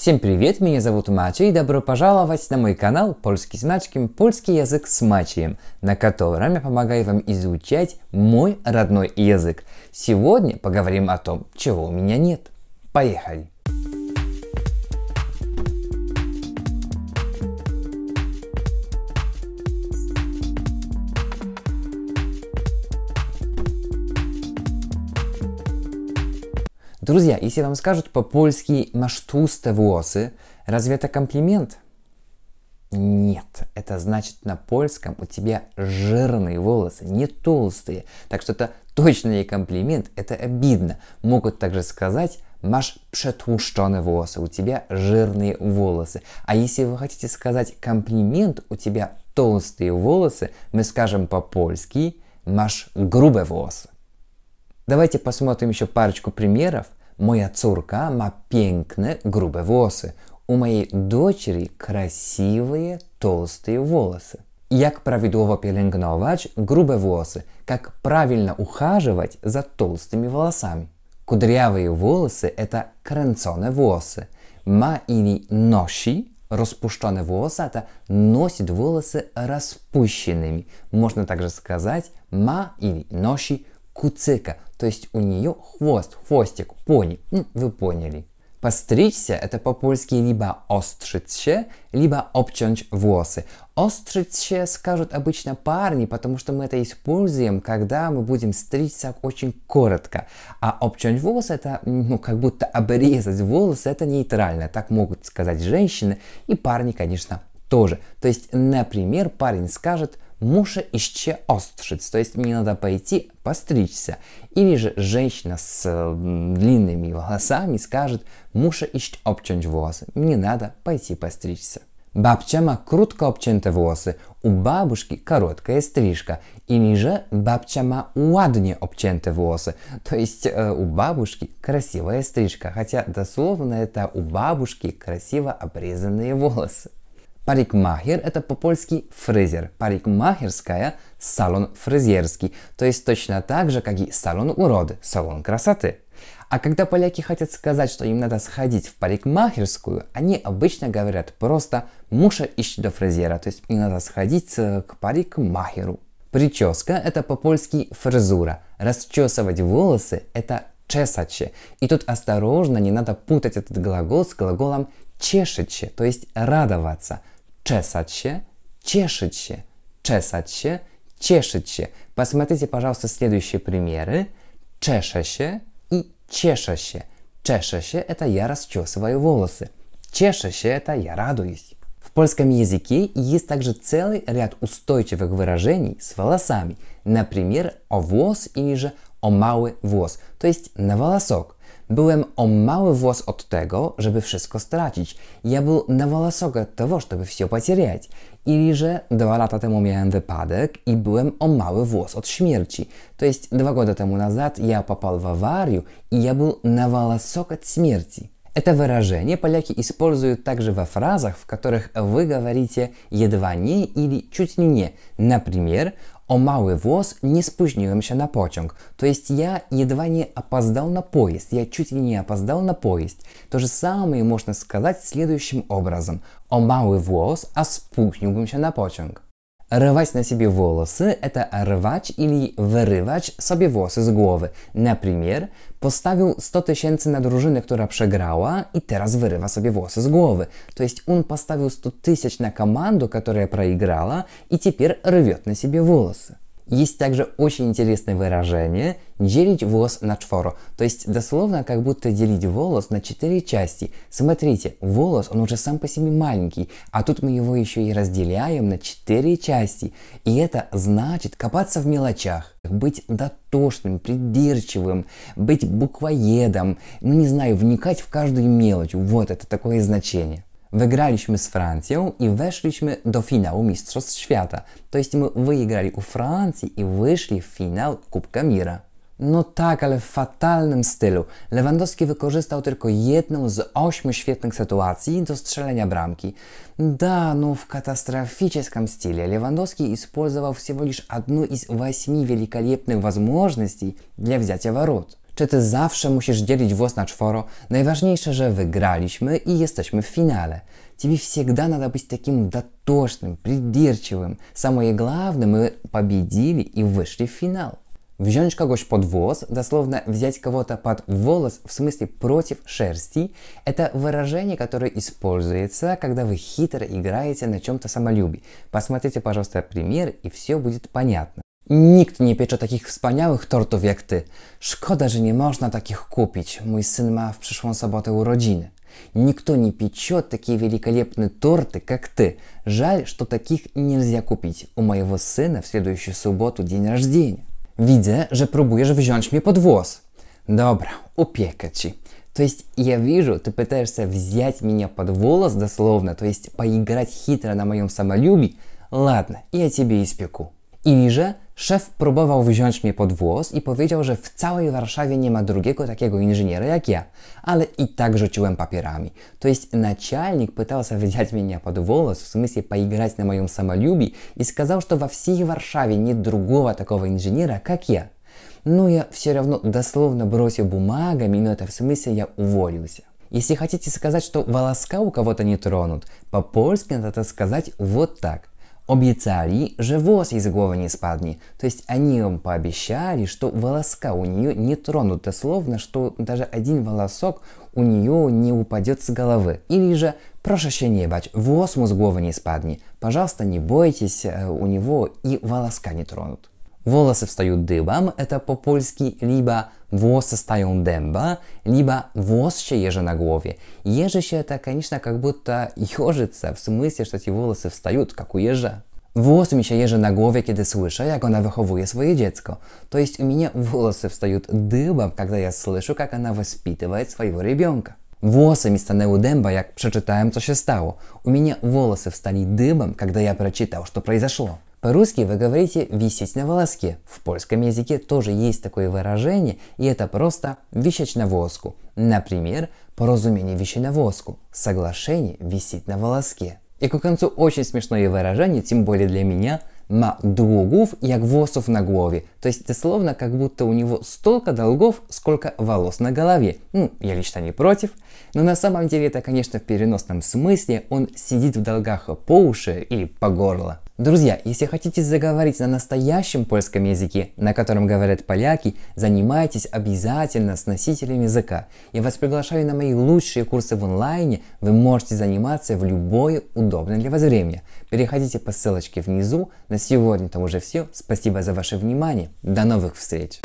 Всем привет, меня зовут Мачо и добро пожаловать на мой канал «Польский с Мачким. Польский язык с Мачием», на котором я помогаю вам изучать мой родной язык. Сегодня поговорим о том, чего у меня нет. Поехали! Друзья, если вам скажут по-польски «маш волосы», разве это комплимент? Нет, это значит на польском у тебя жирные волосы, не толстые. Так что это точно не комплимент, это обидно. Могут также сказать «маш пшетушчоны волосы», у тебя жирные волосы. А если вы хотите сказать комплимент, у тебя толстые волосы, мы скажем по-польски «маш грубые волосы». Давайте посмотрим еще парочку примеров. Моя цурка ма пенкне грубые волосы. У моей дочери красивые толстые волосы. Як правидово пеленгновать грубые волосы, как правильно ухаживать за толстыми волосами. Кудрявые волосы – это кренцоне волосы. Ма или ноши – распущенные волосы – это носит волосы распущенными. Можно также сказать ма или ноши куцика – то есть у нее хвост, хвостик, пони. Ну, вы поняли. Постричься – это по-польски либо «острить либо «обчанч волосы». «Острить скажут обычно парни, потому что мы это используем, когда мы будем стричься очень коротко. А «обчанч волосы» – это ну, как будто обрезать волосы, это нейтрально. Так могут сказать женщины и парни, конечно, тоже. То есть, например, парень скажет – Muszę iść się то есть мне надо пойти постричься. Или же женщина с длинными волосами скажет muszę iść obciąć волосы, мне надо пойти постричься. Бабча ма круто обченте волосы, у бабушки короткая стрижка. Или же бабча ма ладне обченте волосы, то есть э, у бабушки красивая стрижка. Хотя дословно это у бабушки красиво обрезанные волосы. Парикмахер – это по-польски фрезер. Парикмахерская – салон фрезерский. То есть точно так же, как и салон уроды, салон красоты. А когда поляки хотят сказать, что им надо сходить в парикмахерскую, они обычно говорят просто «муша ищет до фрезера», то есть мне надо сходить э, к парикмахеру. Прическа – это по-польски фрезура. Расчесывать волосы – это чесаче. И тут осторожно, не надо путать этот глагол с глаголом чешече, то есть радоваться. чесать się, cieszyć się, czesać się, cieszyć się. Посмотрите, пожалуйста, следующие примеры. Чеша się i cieszę się. Czeszę się – это я расчесываю волосы. Cieszę się – это я радуюсь. В польском языке есть также целый ряд устойчивых выражений с волосами. Например, о волос или же о малый волос, то есть на волосок. Byłem o mały włos od tego, żeby wszystko stracić. Я был на волосок от того, чтобы все потерять. Или же dwa lata temu miałem wypadek i byłem o mały włos od śmierci. To jest dwa года temu назад я попал в аварию и я был на волосок от смерти. Это выражение поляки используют также во фразах, в которых вы говорите «едва не» или «чуть не не». Например, o mały włos nie spóźniłem się na pociąg. То есть я едва не опоздал на поезд. Я чуть ли не опоздал на поезд. То же самое можно сказать следующим образом. О mały włos, a spóźniłbym się na pociąg. Rwać na себе волосы – это рвать или wyrywać sobie włosy z głowy. Na przykład postawił 100 tysięcy na drużynę, która przegrała i teraz wyrywa sobie włosy z głowy. To jest on postawił 100 tysięcy na komandę, która przegrała i teraz rwie na sobie włosy. Есть также очень интересное выражение «делить волос на чворо», то есть дословно как будто делить волос на четыре части. Смотрите, волос, он уже сам по себе маленький, а тут мы его еще и разделяем на четыре части. И это значит копаться в мелочах, быть дотошным, придирчивым, быть буквоедом, ну не знаю, вникать в каждую мелочь. Вот это такое значение. Wygraliśmy z Francją i weszliśmy do finału Mistrzostw Świata. To jest my wygrali u Francji i wyszli w finał Kubka Mira. No tak, ale w fatalnym stylu. Lewandowski wykorzystał tylko jedną z ośmiu świetnych sytuacji do strzelenia bramki. Da, no w катастрофическом стиле Lewandowski использовал всего лишь одну из восьми великолепных возможностей для взятия ворот. Czy ty zawsze musisz dzielić włos na czworo? Najważniejsze, że wygraliśmy и jesteśmy в финале. Тебе всегда надо быть таким дотошным, придирчивым. Самое главное, мы победили и вышли в финал. Wziąć kogoś pod włos, дословно взять кого-то под волос в смысле против шерсти, это выражение, которое используется, когда вы хитро играете на чем-то самолюбии. Посмотрите, пожалуйста, пример, и все будет понятно. Nikt nie piecze takich wspaniałych tortów jak ty. Szkoda, że nie można takich kupić. Mój syn ma w przyszłą sobotę urodziny. Nikt nie piecze takie wielkolepne torty jak ty. Żal, że takich nie нельзя kupić. U mojego syna w следующую sobotę dzień рождения. Widzę, że próbujesz wziąć mnie pod włos. Dobra, upiekę ci. То есть, я вижу, ты пытаешься взять меня под волос дословно, то есть поиграть хитро на моем самолюбии. ja я i испеку. I że szef próbował wziąć mnie pod włos i powiedział, że w całej Warszawie nie ma drugiego takiego inżyniera jak ja, ale i tak rzuciłem papierami. То есть начальник пытался взять меня под волос, в смысле поиграть на моем самолюбии, и сказал, что во всей Варшаве нет другого такого инженера, как я. Но я все равно дословно бросил бумагами, но это в смысле я уволился. Если хотите сказать, что волоска у кого-то не тронут, по-польски надо сказать вот так – Обещали, что волос из головы не спадни. То есть они им пообещали, что волоска у нее не тронута, словно что даже один волосок у нее не упадет с головы. Или же «Прошу ще не бач, волос с головы не спадни. Пожалуйста, не бойтесь, э, у него и волоска не тронут». волосы встают дыбом, это по-польски либо волосы стаją dęba, либо волос się jeży на голове. Ежище это, конечно, как будто ежится, в смысле, что эти волосы встают, как у ежа. Włos mi się jeży na głowie, kiedy słyszę, jak ona wychowuje swoje dziecko. To есть у меня волосы встают дыбом, когда я слышу, как она воспитывает своего ребенка. Włosy mi stanęły dęba, jak przeczytałem, co się stało. U mnie волосы встали дыбом, когда я прочитал, что произошло. По-русски вы говорите «висеть на волоске». В польском языке тоже есть такое выражение, и это просто «висеть на воску». Например, «поразумение висеть на воску», «соглашение висеть на волоске». И к концу очень смешное выражение, тем более для меня, «ма двугов, як восов на голове», то есть ты словно как будто у него столько долгов, сколько волос на голове. Ну, я лично не против. Но на самом деле это, конечно, в переносном смысле он сидит в долгах по уши или по горло. Друзья, если хотите заговорить на настоящем польском языке, на котором говорят поляки, занимайтесь обязательно с носителем языка. Я вас приглашаю на мои лучшие курсы в онлайне, вы можете заниматься в любое удобное для вас время. Переходите по ссылочке внизу. На сегодня это уже все. Спасибо за ваше внимание. До новых встреч!